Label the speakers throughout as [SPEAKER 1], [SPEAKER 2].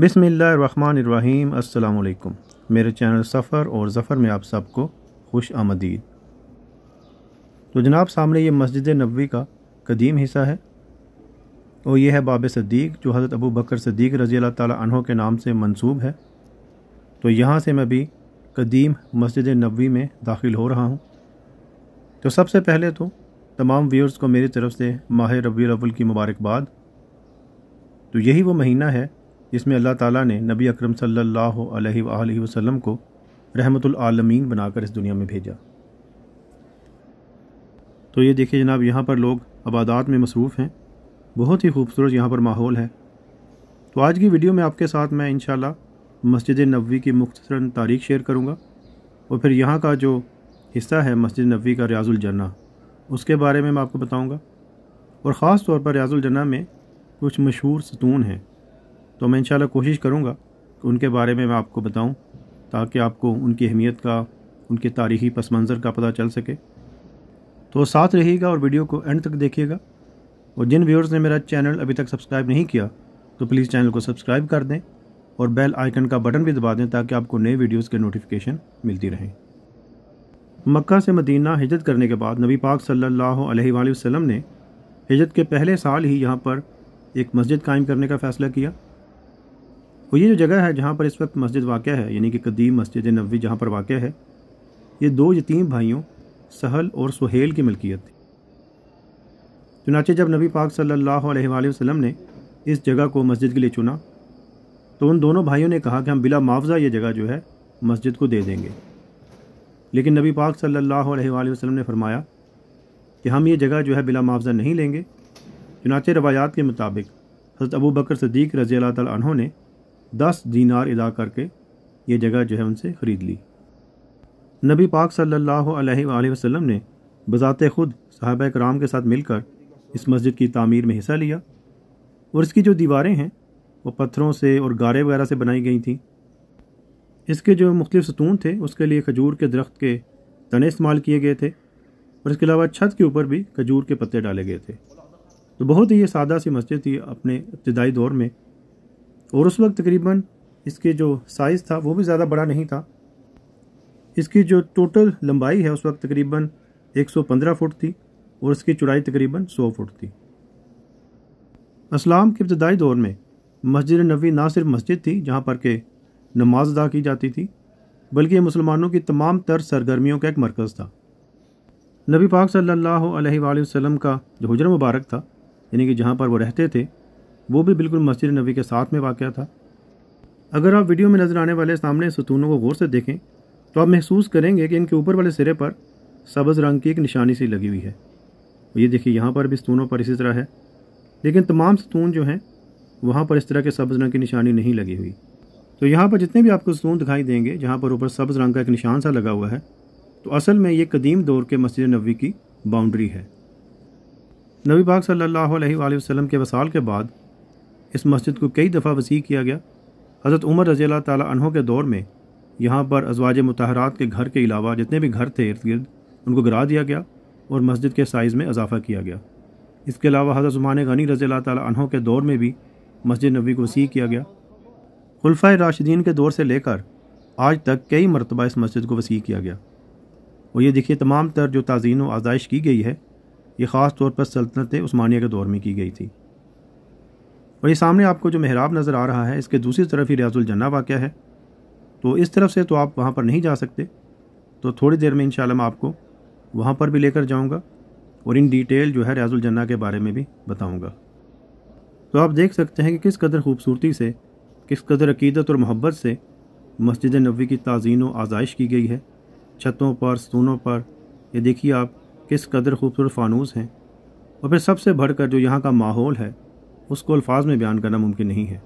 [SPEAKER 1] बिसमीम् अल्लाम मेरे चैनल सफ़र और ज़फ़र में आप सबको खुश आमदीद तो जनाब सामने ये मस्जिद नबी का कदीम हिस्सा है और यह है बाब सदीक जो हज़रत अबू बकर सदीक रज़ी अल्लाह के नाम से मंसूब है तो यहाँ से मैं भी कदीम मस्जिद नबी में दाखिल हो रहा हूँ तो सबसे पहले तो तमाम व्यूर्स को मेरी तरफ़ से माह रबी रबुल की मुबारकबाद तो यही वो महीना है जिसमें अल्लाह ताला ने नबी अकरम सल्लल्लाहु अलैहि वसल्लम को रहमतुल आलमीन बनाकर इस दुनिया में भेजा तो ये देखिए जनाब यहाँ पर लोग आबादात में मसरूफ़ हैं बहुत ही खूबसूरत यहाँ पर माहौल है तो आज की वीडियो में आपके साथ मैं इन मस्जिद नबी की मुख्तर तारीख शेयर करूँगा और फिर यहाँ का जो हिस्सा है मस्जिद नबी का रियाजुलजन्ना उसके बारे में मैं आपको बताऊँगा और ख़ास तौर पर रियाजुलजन्ना में कुछ मशहूर सतून हैं तो मैं इंशाल्लाह कोशिश करूँगा कि उनके बारे में मैं आपको बताऊँ ताकि आपको उनकी अहमियत का उनके तारीख़ी पस मंज़र का पता चल सके तो साथ रहिएगा और वीडियो को एंड तक देखिएगा और जिन व्यूअर्स ने मेरा चैनल अभी तक सब्सक्राइब नहीं किया तो प्लीज़ चैनल को सब्सक्राइब कर दें और बेल आइकन का बटन भी दबा दें ताकि आपको नए वीडियोस के नोटिफिकेशन मिलती रहें मक्का से मदीना हिजरत करने के बाद नबी पाक सल्लल्लाहु अलैहि वसल्लम ने हिजरत के पहले साल ही यहाँ पर एक मस्जिद कायम करने का फ़ैसला किया और ये जो जगह है जहाँ पर इस वक्त मस्जिद वाक़ है यानी कि कदीम मस्जिद नबी जहाँ पर वाक़ है ये दो यतीम भाइयों सहल और सुहेल की मलकियत थी चुनाचे जब नबी पाक सल्लल्लाहु अलैहि वसल्लम ने इस जगह को मस्जिद के लिए चुना तो उन दोनों भाइयों ने कहा कि हम बिला मुआवजा ये जगह जो है मस्जिद को दे देंगे लेकिन नबी पाक सल्लल्लाहु अलैहि वसल्लम ने फरमाया कि हम ये जगह जो है बिला मुआवजा नहीं लेंगे चुनाचे रवायात के मुताबिक हज़रत अबू बकर सदीक रज़ी अल्लाह तहों ने दस दीनार अदा करके ये जगह जो है उनसे ख़रीद ली नबी पाक सल्लल्लाहु अलैहि वसल्लम ने बज़ात ख़ुद साहब कराम के साथ मिलकर इस मस्जिद की तामीर में हिस्सा लिया और इसकी जो दीवारें हैं वो पत्थरों से और गारे वगैरह से बनाई गई थी इसके जो मुख्तलिफ सतून थे उसके लिए खजूर के दरख्त के तने इस्तेमाल किए गए थे और इसके अलावा छत के ऊपर भी खजूर के पत्ते डाले गए थे तो बहुत ही ये सादा सी मस्जिद थी अपने इब्तदाई दौर में और उस वक्त तकरीबन इसके जो साइज़ था वो भी ज़्यादा बड़ा नहीं था इसकी जो टोटल लंबाई है उस वक्त तकरीबन 115 फुट थी और इसकी चौड़ाई तकरीबन 100 फुट थी इस्लाम के इब्तदाई दौर में मस्जिद नबी ना सिर्फ मस्जिद थी जहाँ पर के नमाज अदा की जाती थी बल्कि मुसलमानों की तमाम तर सरगर्मियों का एक मरकज़ था नबी पाक सल्लल्लाहु अलैहि वसल्लम का जो हजर मुबारक था यानी कि जहाँ पर वो रहते थे वो भी बिल्कुल मस्जिद नबी के साथ में वाक़ था अगर आप वीडियो में नज़र आने वाले सामने सतूनों को गौर से देखें तो आप महसूस करेंगे कि इनके ऊपर वाले सिरे पर सब्ज़ रंग की एक निशानी सी लगी हुई है ये देखिए यहाँ पर भी सतूनों पर इसी तरह है लेकिन तमाम सतून जो हैं वहाँ पर इस तरह के सब्ज़ रंग की निशानी नहीं लगी हुई तो यहाँ पर जितने भी आपको सतून दिखाई देंगे जहाँ पर ऊपर सब्ज़ रंग का एक निशान सा लगा हुआ है तो असल में ये कदीम दौर के मस्जिद नबी की बाउंड्री है नबी पाक सल्ला वसलम के वसाल के बाद इस मस्जिद को कई दफ़ा वसी किया गया हज़रत उमर रजी तहों के दौर में यहाँ पर अजवाज मतहरात के घर के अलावा जितने भी घर थे इर्द गिर्द उनको गिरा दिया गया और मस्जिद के साइज़ में इजाफ़ा किया गया इसके अलावा हज़रत उमान गनी रजी तहों के दौर में भी मस्जिद नबी को वसी किया गया खुलफा राशिदीन के दौर से लेकर आज तक कई मरतबा इस मस्जिद को वसी किया गया और ये देखिए तमाम तर जो ताज़ीन व आज़ाइश की गई है ये ख़ास तौर पर सल्तनत उस्मानिया के दौर में की गई थी और ये सामने आपको जो महराब नज़र आ रहा है इसके दूसरी तरफ ही रियाजुल जन्ना वाक़ है तो इस तरफ से तो आप वहाँ पर नहीं जा सकते तो थोड़ी देर में इन मैं आपको वहाँ पर भी लेकर जाऊँगा और इन डिटेल जो है रियाजुल जन्ना के बारे में भी बताऊँगा तो आप देख सकते हैं कि किस कदर खूबसूरती से किस कदर अकीदत और मोहब्बत से मस्जिद नबी की तज़ीन व आज़ाइश की गई है छतों पर स्तूनों पर ये देखिए आप किस कदर खूबसूरत फ़ानूस हैं और फिर सबसे बढ़कर जो यहाँ का माहौल है उसको अल्फाज में बयान करना मुमकिन नहीं है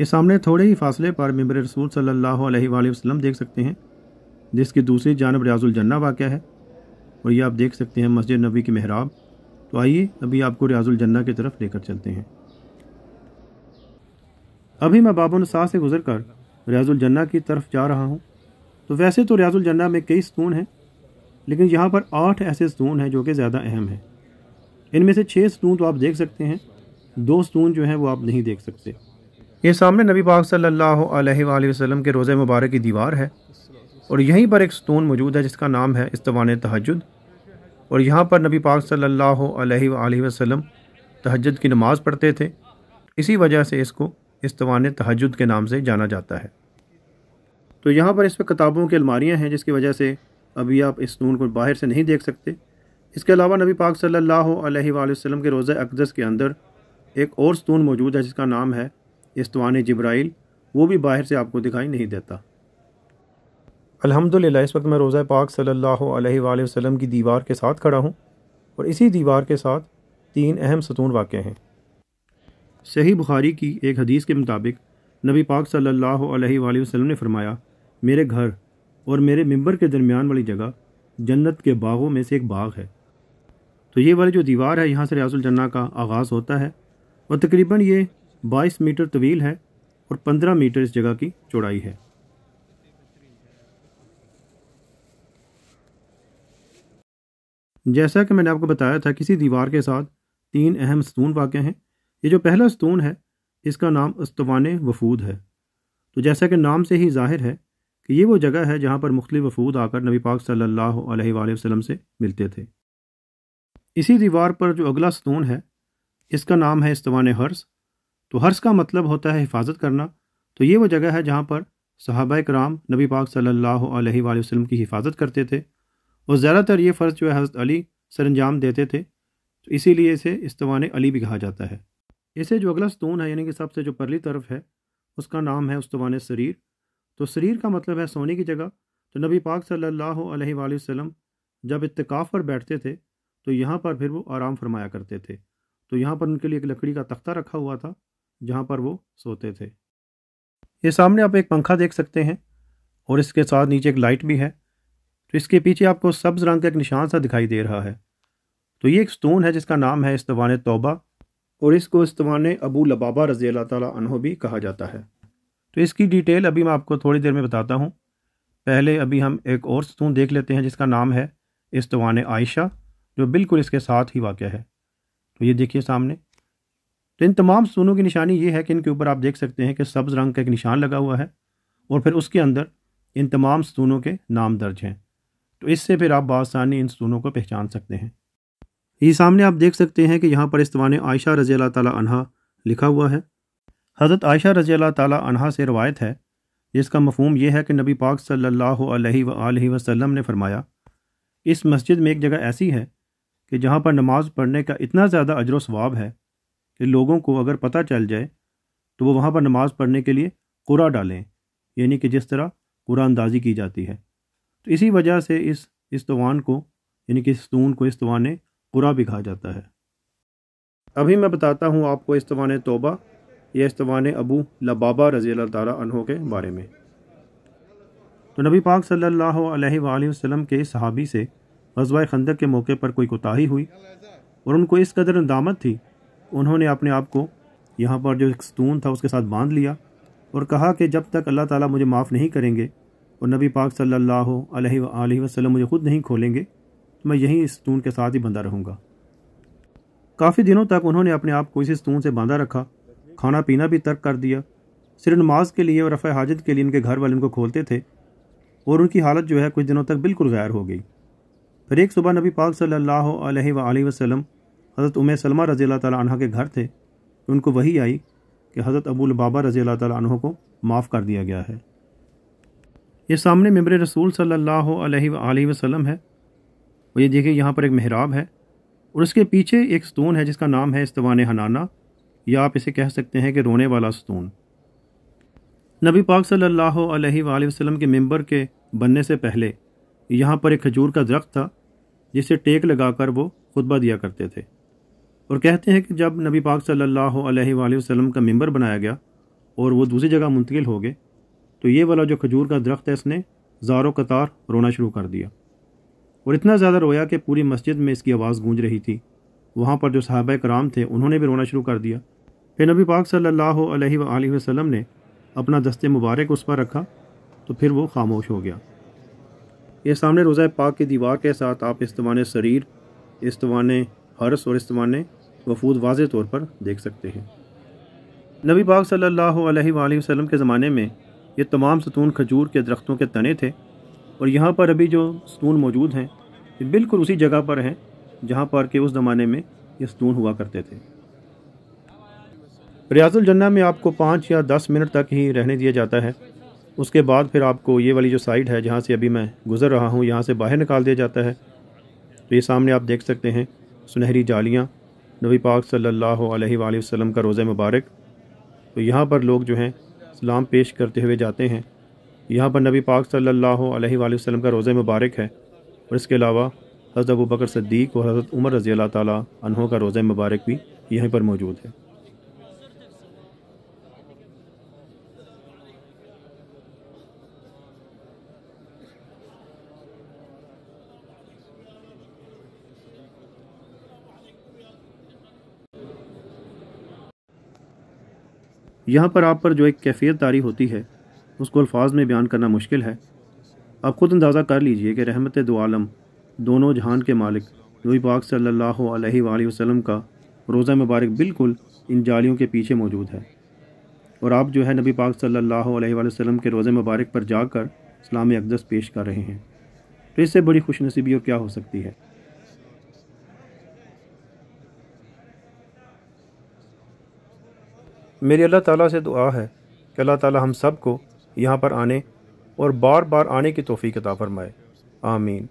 [SPEAKER 1] ये सामने थोड़े ही फासले पर मेबर रसूल सल्लल्लाहु अलैहि वसल्लम देख सकते हैं जिसकी दूसरी जानब रियाजुल जन्ना वाक़ है और ये आप देख सकते हैं मस्जिद नबी की महराब तो आइए अभी आपको रियाजुल जन्ना की तरफ लेकर चलते हैं अभी मैं बाबा नसाह से गुजर कर रियाजुल जन्ना की तरफ जा रहा हूँ तो वैसे तो रियाजुल जन्ना में कई स्तून हैं लेकिन यहाँ पर आठ ऐसे स्तून हैं जो कि ज़्यादा अहम हैं इनमें से छः स्तून तो आप देख सकते हैं दो स्तून जो हैं वो आप नहीं देख सकते ये सामने नबी पाक सल्लल्लाहु अलैहि वसल्लम के रोज़े मुबारक की दीवार है और यहीं पर एक सतून मौजूद है जिसका नाम है इस्तवान तहजद और यहाँ पर नबी पाक सल्लल्लाहु अलैहि वसल्लम तहजद की नमाज़ पढ़ते थे इसी वजह से इसको इस्तवान तहजद के नाम से जाना जाता है तो यहाँ पर इस पर किताबों की अलमारियाँ हैं जिसकी वजह से अभी आप इस नून को बाहर से नहीं देख सकते इसके अलावा नबी पाक सल्लल्लाहु अलैहि वसल्लम के रोज़ अकदस के अंदर एक और स्तून मौजूद है जिसका नाम है इस्तवान जब्राइल वो भी बाहर से आपको दिखाई नहीं देता अल्हम्दुलिल्लाह इस वक्त मैं रोज़ा पाक सल्लल्लाहु अलैहि वसल्लम की दीवार के साथ खड़ा हूँ और इसी दीवार के साथ तीन अहम सतून वाक़ हैं सही बुखारी की एक हदीस के मुताबिक नबी पाक सल्लल्लाहु अलैहि वसल्लम ने फरमाया मेरे घर और मेरे मिंबर के दरमियान वाली जगह जन्नत के बागों में से एक बाग है तो ये वाली जो दीवार है यहाँ से रियासुल जन्ना का आगाज़ होता है और तकरीबन ये 22 मीटर तवील है और 15 मीटर इस जगह की चौड़ाई है जैसा कि मैंने आपको बताया था किसी दीवार के साथ तीन अहम स्तून वाक़ हैं ये जो पहला स्तून है इसका नाम अस्तवान वफूद है तो जैसा कि नाम से ही जाहिर है कि ये वो जगह है जहाँ पर मुख्तलिफ वफूद आकर नबी पाक सल्लल्लाहु अलैहि वसल्लम से मिलते थे इसी दीवार पर जो अगला सतून है इसका नाम है इस्तवान हर्स तो हर्स का मतलब होता है हिफाजत करना तो ये वो जगह है जहाँ पर सहाबा कराम नबी पाक सल्ला वसलम की हिफाजत करते थे और ज़्यादातर ये फ़र्ज़ जो है हज़रत अली अंजाम देते थे तो इसीलिए इसे इस्तवान अली भी कहा जाता है इसे जो अगला सतून है यानी कि सबसे जो परली तरफ है उसका नाम है उस्तवान शरीर तो शरीर का मतलब है सोने की जगह तो नबी पाक सल्लल्लाहु अलैहि वसल्लम जब इतकाफ़ पर बैठते थे तो यहाँ पर फिर वो आराम फरमाया करते थे तो यहाँ पर उनके लिए एक लकड़ी का तख्ता रखा हुआ था जहाँ पर वो सोते थे ये सामने आप एक पंखा देख सकते हैं और इसके साथ नीचे एक लाइट भी है तो इसके पीछे आपको सब्ज़ रंग का एक निशान सा दिखाई दे रहा है तो ये एक स्टोन है जिसका नाम है इस्तवान तौबा और इसको इस्तवान अबू लबाबा रज़ी अल्लाह तला भी कहा जाता है तो इसकी डिटेल अभी मैं आपको थोड़ी देर में बताता हूँ पहले अभी हम एक और सतून देख लेते हैं जिसका नाम है इस्तवान आयशा जो बिल्कुल इसके साथ ही वाक़ है तो ये देखिए सामने तो इन तमाम सतूनों की निशानी ये है कि इनके ऊपर आप देख सकते हैं कि सब्ज़ रंग का एक निशान लगा हुआ है और फिर उसके अंदर इन तमाम सतूनों के नाम दर्ज हैं तो इससे फिर आप बासानी इन सतूनों को पहचान सकते हैं ये सामने आप देख सकते हैं कि यहाँ पर इस्तवान आयशा रज़ी अल्लाह तला लिखा हुआ है हज़रत आयशा रज़ी अल्लाह ताली अनहा से रवायत है जिसका मफहम यह है कि नबी पाक सल्लल्लाहु अलैहि वसल्लम ने फरमाया इस मस्जिद में एक जगह ऐसी है कि जहाँ पर नमाज पढ़ने का इतना ज़्यादा अजर स्वाब है कि लोगों को अगर पता चल जाए तो वो वहाँ पर नमाज पढ़ने के लिए कुरा डालें यानी कि जिस तरह कुरा अंदाजी की जाती है तो इसी वजह से इस इस्तवान को यानी कि स्तून को इस्तवान कुरा भी कहा जाता है अभी मैं बताता हूँ आपको इस्तवान तोबा यह इस्तवान अबू लबाबा रज़ी तहों के बारे में तो नबी पाक सल्ला वसम के सहाबी से रजवा खंदक के मौके पर कोई कोताही हुई और उनको इस कदर दामद थी उन्होंने अपने आप को यहाँ पर जो एक स्तून था उसके साथ बांध लिया और कहा कि जब तक अल्लाह ताला मुझे माफ़ नहीं करेंगे और नबी पाक सल्ला वसलम मुझे ख़ुद नहीं खोलेंगे तो मैं यहीं इस स्तून के साथ ही बंधा रहूँगा काफ़ी दिनों तक उन्होंने अपने आप को इसी स्तून से बांधा रखा खाना पीना भी तर्क कर दिया सिर्फ नमाज के लिए और रफ़ हाजत के लिए इनके घर वाले उनको खोलते थे और उनकी हालत जो है कुछ दिनों तक बिल्कुल गैर हो गई फिर एक सुबह नबी पाक सल्ला वसलम हज़रत उम सलमा रज़ी तह के घर थे तो उनको वही आई कि हज़रत अबूल बाबा रज़ी तह को माफ़ कर दिया गया है ये सामने मेबर रसूल सल्ला वसलम है और ये देखिए यहाँ पर एक महराब है और उसके पीछे एक स्तून है जिसका नाम है इस्तवान हनाना या आप इसे कह सकते हैं कि रोने वाला सतून नबी पाक सल्लल्लाहु अलैहि वसल्लम के मेंबर के बनने से पहले यहाँ पर एक खजूर का दरख्त था जिसे टेक लगाकर वो खुतबा दिया करते थे और कहते हैं कि जब नबी पाक सल्लल्लाहु अलैहि वसल्लम का मेंबर बनाया गया और वो दूसरी जगह मुंतकिल हो गए तो ये वाला जो खजूर का दरख्त है इसने ज़ारो कतार रोना शुरू कर दिया और इतना ज़्यादा रोया कि पूरी मस्जिद में इसकी आवाज़ गूंज रही थी वहाँ पर जो साहब कराम थे उन्होंने भी रोना शुरू कर दिया फिर नबी पाक सल्लल्लाहु अलैहि वसल्लम ने अपना दस्ते मुबारक उस पर रखा तो फिर वो खामोश हो गया ये सामने रोज़ा पाक की दीवार के साथ आप इस्तवान शरीर इस्तवान हर्स और इस्तवान वफूद वाज तौर पर देख सकते हैं नबी पाक सल्लल्लाहु अलैहि वसल्लम के ज़माने में ये तमाम सतून खजूर के दरख्तों के तने थे और यहाँ पर अभी जो सतून मौजूद हैं बिल्कुल उसी जगह पर हैं जहाँ पर के उस ज़माने में ये सतून हुआ करते थे रियाजुल जन्ना में आपको पाँच या दस मिनट तक ही रहने दिया जाता है उसके बाद फिर आपको ये वाली जो साइड है जहाँ से अभी मैं गुज़र रहा हूँ यहाँ से बाहर निकाल दिया जाता है तो ये सामने आप देख सकते हैं सुनहरी जालियाँ नबी पाक सल्लल्लाहु अलैहि वसल्लम का रोज़ मुबारक तो यहाँ पर लोग जो हैं सलाम पेश करते हुए जाते हैं यहाँ पर नबी पाक सल्लल्लाहु अलैहि वसल्लम का रोज़ मुबारक है और इसके अलावा हज़रत अबू बकर सद्दीक और हज़रत उमर रज़ी अल्लाह तहों का रोज़ मुबारक भी यहीं पर मौजूद है यहाँ पर आप पर जो एक कैफियत तारी होती है उसको अल्फाज में बयान करना मुश्किल है आप ख़ुद अंदाज़ा कर लीजिए कि रहमत दोआलम दोनों जहान के मालिक नबी पाक सल्लल्लाहु अलैहि वसल्लम का रोज़ा मुबारक बिल्कुल इन जालियों के पीछे मौजूद है और आप जो है नबी पाक सल्लल्लाहु अलैहि वसल्लम के रोज़ मुबारक पर जाकर सलाम अकदस पेश कर रहे हैं तो इससे बड़ी खुशनसीबी और क्या हो सकती है मेरी अल्लाह ताला से दुआ है कि अल्लाह ताला हम सब को यहाँ पर आने और बार बार आने की तोफ़ी किताब फ़रमाए आमीन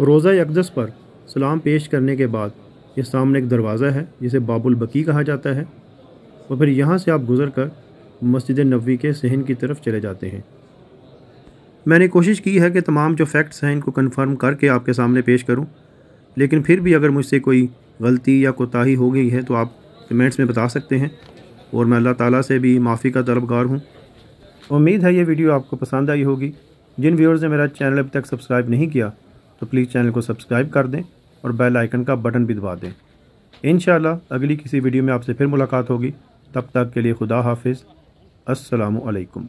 [SPEAKER 1] रोज़ा यकदस पर सलाम पेश करने के बाद ये सामने एक दरवाज़ा है जिसे बाबुल बकी कहा जाता है और फिर यहाँ से आप गुज़र कर मस्जिद नबी के सहन की तरफ चले जाते हैं मैंने कोशिश की है कि तमाम जो फैक्ट्स हैं इनको कंफर्म करके आपके सामने पेश करूं, लेकिन फिर भी अगर मुझसे कोई गलती या कोताही हो गई है तो आप कमेंट्स में बता सकते हैं और मैं अल्लाह ताला से भी माफ़ी का तलबगार हूँ उम्मीद है ये वीडियो आपको पसंद आई होगी जिन व्यूअर्स ने मेरा चैनल अभी तक सब्सक्राइब नहीं किया तो प्लीज़ चैनल को सब्सक्राइब कर दें और बेल आइकन का बटन भी दबा दें इन अगली किसी वीडियो में आपसे फिर मुलाकात होगी तब तक के लिए खुदा हाफिज़ असलकम